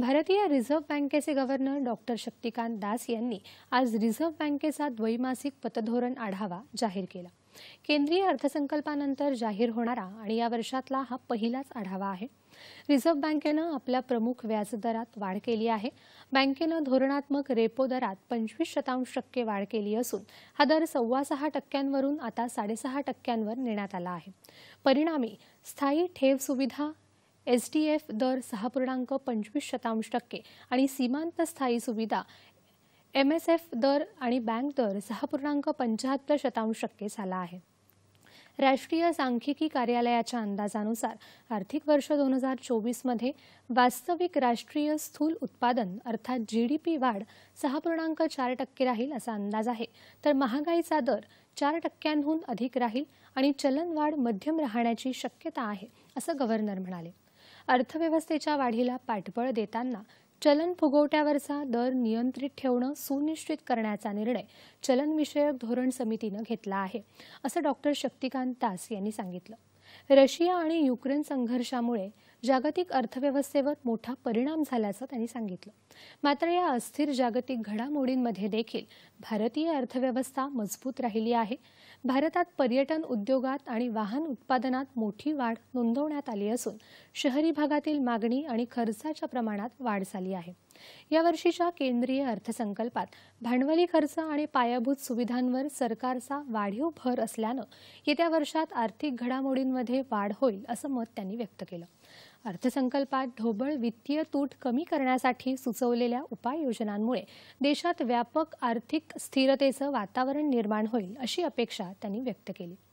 भारतीय रिझर्व्ह बँकेचे governor doctor Shaktikanta Das यांनी आज रिझर्व्ह बँकेचा द्वैमासिक पतधोरण आढावा जाहीर केला केंद्रीय अर्थसंकल्पानंतर जाहीर होणारा आणि या वर्षातला हा पहिलाच आढावा आहे रिझर्व्ह बँकेनं आपल्या प्रमुख व्याजदरात वाढ केली आहे बँकेनं धोरणात्मक रेपो दरात पंचवीस शतांश टक्के वाढ केली असून हा दर सव्वा सहा टक्क्यांवरून आता साडेसहा टक्क्यांवर नेण्यात आला आहे परिणामी स्थायी ठेव सुविधा एस डी एफ दर सहा पूर्णांक पंचवीस शतांश टक्के आणि सीमांत स्थायी सुविधा एम एस एफ दर आणि बँक दर सहा पूर्णांक पंचाहत्तर शतांश टक्के झाला आहे राष्ट्रीय सांख्यिकी कार्यालयाच्या अंदाजानुसार आर्थिक वर्ष दोन हजार चोवीसमध्ये वास्तविक राष्ट्रीय स्थूल उत्पादन अर्थात जी डी पी वाढ सहा पूर्णांक चार टक्के राहील असा अंदाज आहे तर महागाईचा दर चार टक्क्यांहून अधिक राहील आणि चलनवाढ मध्यम राहण्याची शक्यता आहे असं गव्हर्नर म्हणाले अर्थव्यवस्थेच्या वाढीला पाठबळ देताना चलन फुगवट्यावरचा दर नियंत्रित ठेवणं सुनिश्चित करण्याचा निर्णय चलनविषयक धोरण समितीनं घेतला आहे असं डॉक्टर शक्तिकांत दास यांनी सांगितलं रशिया आणि युक्रेन संघर्षामुळे जागतिक अर्थव्यवस्थेवर मोठा परिणाम झाल्याचं त्यांनी सांगितलं मात्र या अस्थिर जागतिक घडामोडींमध्ये देखील भारतीय अर्थव्यवस्था मजबूत राहिली आहे भारतात पर्यटन उद्योगात आणि वाहन उत्पादनात मोठी वाढ नोंदवण्यात आली असून शहरी भागातील मागणी आणि खर्चाच्या प्रमाणात वाढ झाली आहे यावर्षीच्या केंद्रीय अर्थसंकल्पात भांडवली खर्च आणि पायाभूत सुविधांवर सरकारचा वाढीव भर असल्यानं येत्या वर्षात आर्थिक घडामोडींमध्ये वाढ होईल असं मत त्यांनी व्यक्त केलं अर्थसंकल्पात ढोबळ वित्तीय तूट कमी करण्यासाठी सुचवलेल्या उपाययोजनांमुळे देशात व्यापक आर्थिक स्थिरतेचं वातावरण निर्माण होईल अशी अपेक्षा त्यांनी व्यक्त केली